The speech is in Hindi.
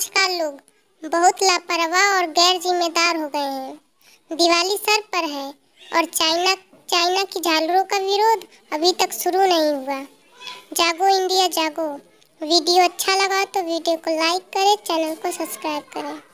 आजकल लोग बहुत लापरवाह और गैर जिम्मेदार हो गए हैं दिवाली सर पर है और चाइना चाइना की झालरों का विरोध अभी तक शुरू नहीं हुआ जागो इंडिया जागो वीडियो अच्छा लगा तो वीडियो को लाइक करें चैनल को सब्सक्राइब करें